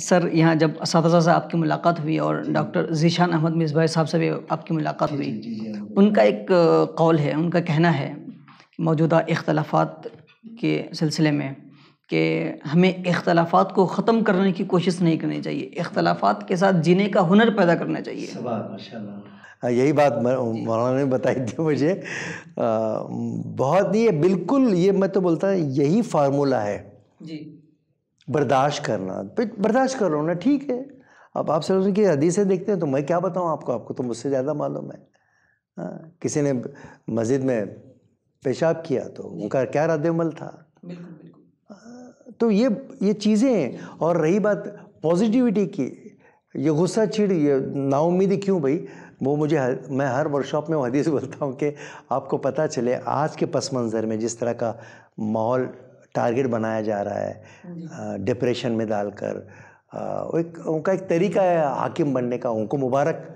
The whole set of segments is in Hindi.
सर यहाँ जब साथ से आपकी मुलाकात हुई और डॉक्टर जीशान अहमद मिसबाई साहब से भी आपकी मुलाकात हुई उनका एक कौल है उनका कहना है मौजूदा अख्तलाफात के सिलसिले में कि हमें अख्तलाफात को ख़त्म करने की कोशिश नहीं करनी चाहिए इख्तलाफात के साथ जीने का हुनर पैदा करना चाहिए हाँ, यही बात मौलाना ने बताई थी मुझे आ, बहुत ये बिल्कुल ये मैं तो बोलता यही फार्मूला है जी बर्दाश्त करना तो बर्दाश्त कर लो ना ठीक है अब आप सर की हदीसें देखते हैं तो मैं क्या बताऊँ आपको आपको तो मुझसे ज़्यादा मालूम है आ, हाँ, किसी ने मस्जिद में पेशाब किया तो उनका क्या रद्दमल था हाँ, तो ये ये चीज़ें हैं और रही बात पॉजिटिविटी की ये गुस्सा छिड़ ये नाउमीदी क्यों भाई वो मुझे हर, मैं हर वर्कशॉप में वो हदीस बोलता हूँ कि आपको पता चले आज के पस मंज़र में जिस तरह का माहौल टारगेट बनाया जा रहा है डिप्रेशन में डालकर एक उनका एक तरीका है हाकिम बनने का उनको मुबारक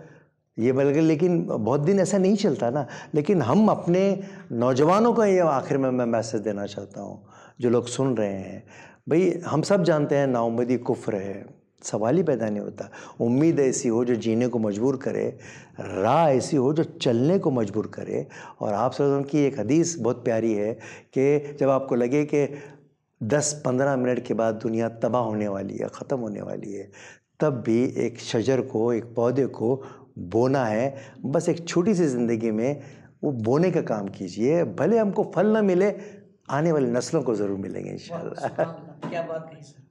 ये बल्कि लेकिन बहुत दिन ऐसा नहीं चलता ना लेकिन हम अपने नौजवानों को ये आखिर में मैं मैसेज देना चाहता हूँ जो लोग सुन रहे हैं भाई हम सब जानते हैं नाउमदी कुफ्र है सवाल ही पैदा नहीं होता उम्मीद ऐसी हो जो जीने को मजबूर करे राह ऐसी हो जो चलने को मजबूर करे और आप समझ की एक हदीस बहुत प्यारी है कि जब आपको लगे कि दस पंद्रह मिनट के बाद दुनिया तबाह होने वाली है ख़त्म होने वाली है तब भी एक शजर को एक पौधे को बोना है बस एक छोटी सी ज़िंदगी में वो बोने का काम कीजिए भले हमको फल ना मिले आने वाली नस्लों को ज़रूर मिलेंगे इन क्या बात कही सर